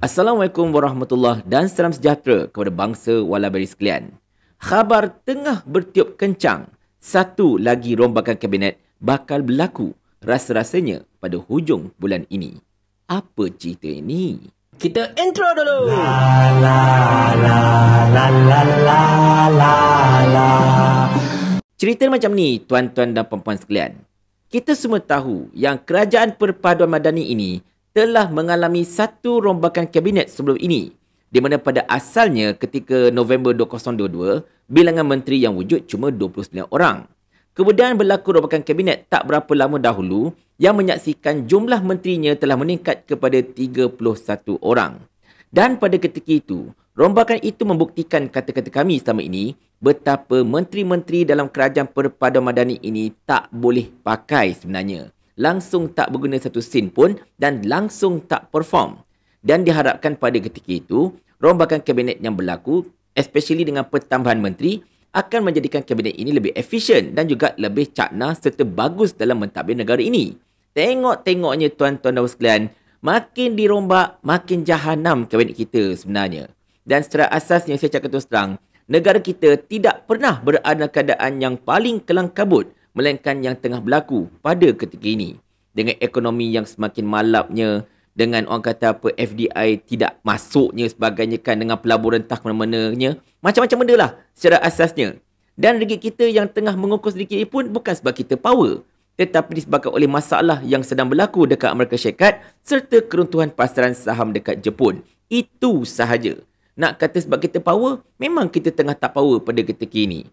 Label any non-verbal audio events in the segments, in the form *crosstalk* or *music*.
Assalamualaikum warahmatullahi dan salam sejahtera kepada bangsa walabari sekalian. Khabar tengah bertiup kencang, satu lagi rombakan kabinet bakal berlaku rasa-rasanya pada hujung bulan ini. Apa cerita ini? Kita intro dulu. La la la la la la la. Cerita macam ni, tuan-tuan dan puan-puan sekalian. Kita semua tahu yang kerajaan perpaduan madani ini telah mengalami satu rombakan kabinet sebelum ini di mana pada asalnya ketika November 2022 bilangan menteri yang wujud cuma 29 orang. Kemudian berlaku rombakan kabinet tak berapa lama dahulu yang menyaksikan jumlah menterinya telah meningkat kepada 31 orang. Dan pada ketika itu, rombakan itu membuktikan kata-kata kami selama ini betapa menteri-menteri dalam kerajaan perpaduan madani ini tak boleh pakai sebenarnya langsung tak berguna satu sin pun dan langsung tak perform. Dan diharapkan pada ketika itu, rombakan kabinet yang berlaku, especially dengan pertambahan menteri, akan menjadikan kabinet ini lebih efisien dan juga lebih cakna serta bagus dalam mentadbir negara ini. Tengok-tengoknya tuan-tuan dan sekalian, makin dirombak, makin jahanam kabinet kita sebenarnya. Dan secara asasnya saya cakap terus terang, negara kita tidak pernah berada keadaan yang paling kelang kabut melainkan yang tengah berlaku pada ketika ini dengan ekonomi yang semakin malapnya dengan orang kata apa FDI tidak masuknya sebagainya kan dengan pelaburan tak mana-mananya macam-macam benda lah secara asasnya dan ringgit kita yang tengah mengukur sedikit pun bukan sebab kita power tetapi disebabkan oleh masalah yang sedang berlaku dekat Amerika Syarikat serta keruntuhan pasaran saham dekat Jepun. Itu sahaja. Nak kata sebab kita power, memang kita tengah tak power pada ketika ini.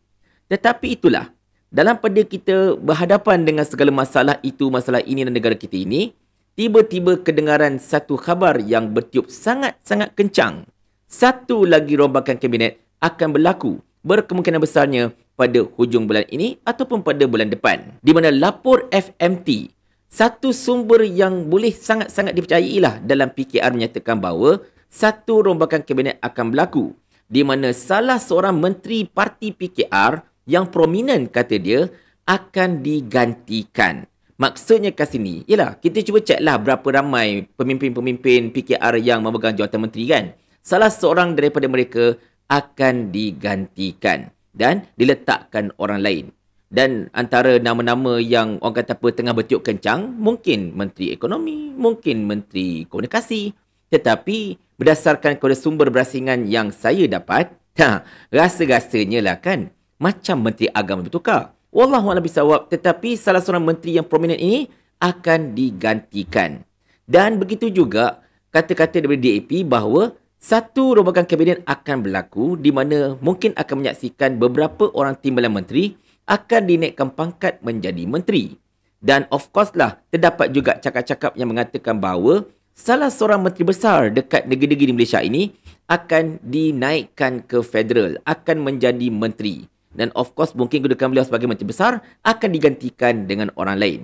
Tetapi itulah, dalam pada kita berhadapan dengan segala masalah itu, masalah ini dan negara kita ini, tiba-tiba kedengaran satu khabar yang bertiup sangat-sangat kencang. Satu lagi rombakan kabinet akan berlaku berkemungkinan besarnya pada hujung bulan ini ataupun pada bulan depan. Di mana lapor FMT, satu sumber yang boleh sangat-sangat dipercayailah dalam PKR menyatakan bahawa satu rombakan kabinet akan berlaku di mana salah seorang menteri parti PKR yang prominent kata dia akan digantikan. Maksudnya kat sini, ialah kita cuba check lah berapa ramai pemimpin-pemimpin PKR yang memegang jawatan menteri kan. Salah seorang daripada mereka akan digantikan dan diletakkan orang lain. Dan antara nama-nama yang orang kata apa tengah bertiup kencang, mungkin Menteri Ekonomi, mungkin Menteri Komunikasi. Tetapi berdasarkan kepada sumber berasingan yang saya dapat, *laughs* ha, rasa-rasanya lah kan, macam menteri agama bertukar. Wallahu a'lam bisawab, tetapi salah seorang menteri yang prominent ini akan digantikan. Dan begitu juga kata-kata daripada DAP bahawa satu rombakan kabinet akan berlaku di mana mungkin akan menyaksikan beberapa orang timbalan menteri akan dinaikkan pangkat menjadi menteri. Dan of course lah, terdapat juga cakap-cakap yang mengatakan bahawa salah seorang menteri besar dekat negeri-negeri di Malaysia ini akan dinaikkan ke federal, akan menjadi menteri dan of course mungkin kedudukan beliau sebagai menteri besar akan digantikan dengan orang lain.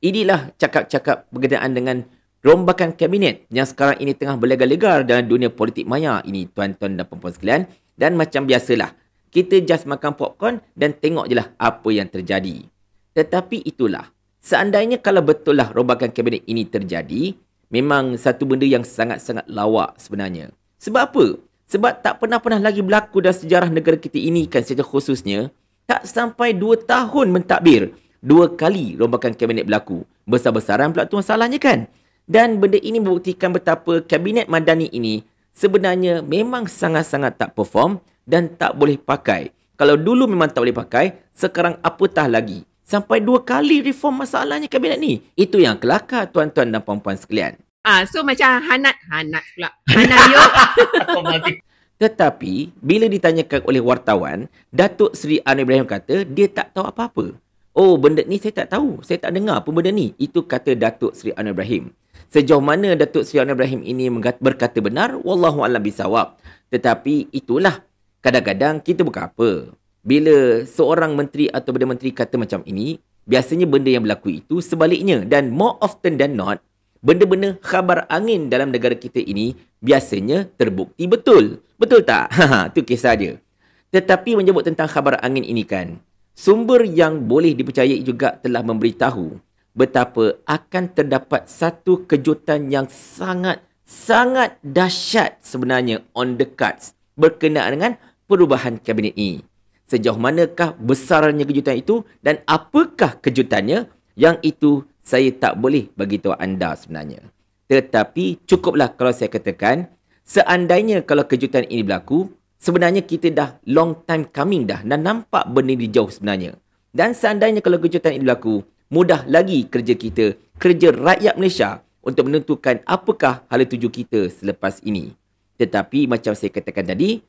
Inilah cakap-cakap berkaitan dengan rombakan kabinet yang sekarang ini tengah berlegar-legar dalam dunia politik maya ini tuan-tuan dan puan-puan sekalian dan macam biasalah kita just makan popcorn dan tengok je lah apa yang terjadi. Tetapi itulah, seandainya kalau betul lah rombakan kabinet ini terjadi, memang satu benda yang sangat-sangat lawak sebenarnya. Sebab apa? Sebab tak pernah-pernah lagi berlaku dalam sejarah negara kita ini kan secara khususnya, tak sampai dua tahun mentadbir, dua kali rombakan kabinet berlaku. Besar-besaran pula tu masalahnya kan? Dan benda ini membuktikan betapa kabinet Madani ini sebenarnya memang sangat-sangat tak perform dan tak boleh pakai. Kalau dulu memang tak boleh pakai, sekarang apatah lagi. Sampai dua kali reform masalahnya kabinet ni. Itu yang kelakar tuan-tuan dan puan-puan sekalian. Ah, so macam Hanat Hanat pula. *laughs* Hanat yo. Tetapi bila ditanyakan oleh wartawan, Datuk Seri Anwar Ibrahim kata dia tak tahu apa-apa. Oh, benda ni saya tak tahu. Saya tak dengar pun benda ni. Itu kata Datuk Seri Anwar Ibrahim. Sejauh mana Datuk Seri Anwar Ibrahim ini berkata benar, wallahu a'lam bisawab. Tetapi itulah kadang-kadang kita bukan apa. Bila seorang menteri atau benda menteri kata macam ini, biasanya benda yang berlaku itu sebaliknya dan more often than not benda-benda khabar angin dalam negara kita ini biasanya terbukti betul. Betul tak? Haha, *laughs* ha, tu kisah dia. Tetapi menyebut tentang khabar angin ini kan, sumber yang boleh dipercayai juga telah memberitahu betapa akan terdapat satu kejutan yang sangat sangat dahsyat sebenarnya on the cards berkenaan dengan perubahan kabinet ini. Sejauh manakah besarnya kejutan itu dan apakah kejutannya yang itu saya tak boleh bagi beritahu anda sebenarnya. Tetapi cukuplah kalau saya katakan, seandainya kalau kejutan ini berlaku, sebenarnya kita dah long time coming dah dan nampak benda di jauh sebenarnya. Dan seandainya kalau kejutan ini berlaku, mudah lagi kerja kita, kerja rakyat Malaysia untuk menentukan apakah hal tuju kita selepas ini. Tetapi macam saya katakan tadi,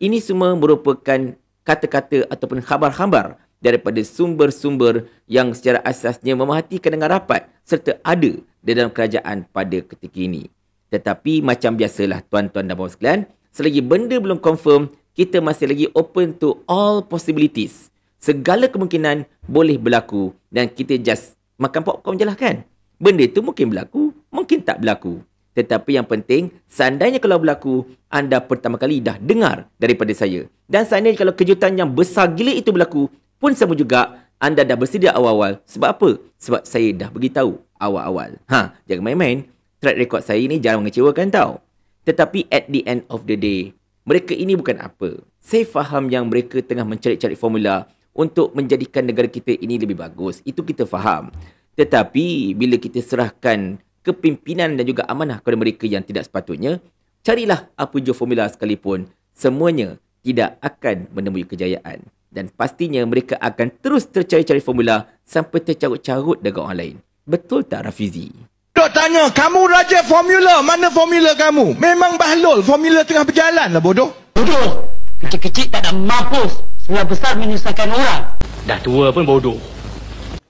ini semua merupakan kata-kata ataupun khabar-khabar daripada sumber-sumber yang secara asasnya memerhatikan dengan rapat serta ada di dalam kerajaan pada ketika ini. Tetapi macam biasalah tuan-tuan dan puan-puan sekalian, selagi benda belum confirm, kita masih lagi open to all possibilities. Segala kemungkinan boleh berlaku dan kita just makan popcorn je lah kan. Benda itu mungkin berlaku, mungkin tak berlaku. Tetapi yang penting, seandainya kalau berlaku, anda pertama kali dah dengar daripada saya. Dan seandainya kalau kejutan yang besar gila itu berlaku, pun sama juga anda dah bersedia awal-awal. Sebab apa? Sebab saya dah beritahu awal-awal. Ha, jangan main-main. Track record saya ni jangan mengecewakan tau. Tetapi at the end of the day, mereka ini bukan apa. Saya faham yang mereka tengah mencari-cari formula untuk menjadikan negara kita ini lebih bagus. Itu kita faham. Tetapi bila kita serahkan kepimpinan dan juga amanah kepada mereka yang tidak sepatutnya, carilah apa jua formula sekalipun, semuanya tidak akan menemui kejayaan dan pastinya mereka akan terus tercari-cari formula sampai tercarut-carut dengan orang lain. Betul tak Rafizi? Dok tanya, kamu raja formula, mana formula kamu? Memang bahlul, formula tengah berjalan lah bodoh. Bodoh! Kecil-kecil tak ada mampus, semua besar menyusahkan orang. Dah tua pun bodoh.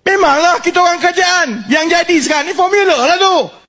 Memanglah kita orang kerajaan yang jadi sekarang ni formula lah tu.